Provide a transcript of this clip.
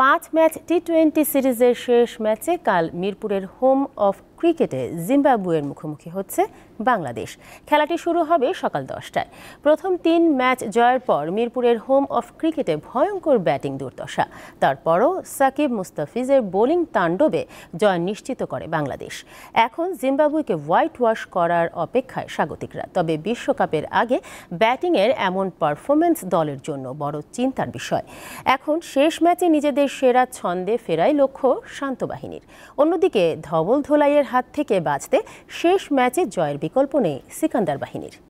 পাঁচ match T twenty সিরিজের শেষ ম্যাচে কাল মিরপুরের হোম অফ ক্রিকেটে জিম্বাবুয়ের মুখোমুখি হচ্ছে বাংলাদেশ খেলাটি শুরু হবে সকাল দশটায় প্রথম তিন ম্যাচ জয়ের পর মিরপুরের হোম অফ ক্রিকেটে ভয়ঙ্কর ব্যাটিং দুর্দশা তারপরও সাকিব মুস্তাফিজের বোলিং তাণ্ডবে জয় নিশ্চিত করে বাংলাদেশ এখন জিম্বাবুয়েকে হোয়াইট ওয়াশ করার অপেক্ষায় স্বাগতিকরা তবে বিশ্বকাপের আগে ব্যাটিংয়ের এমন পারফরমেন্স দলের জন্য বড় চিন্তার বিষয় এখন শেষ ম্যাচে নিজেদের সেরা ছন্দে ফেরাই লক্ষ্য শান্ত বাহিনীর অন্যদিকে ধবল ধোলাইয়ের হাত থেকে বাঁচতে শেষ ম্যাচে জয়ের বিকল্প নেই সিকান্দার বাহিনীর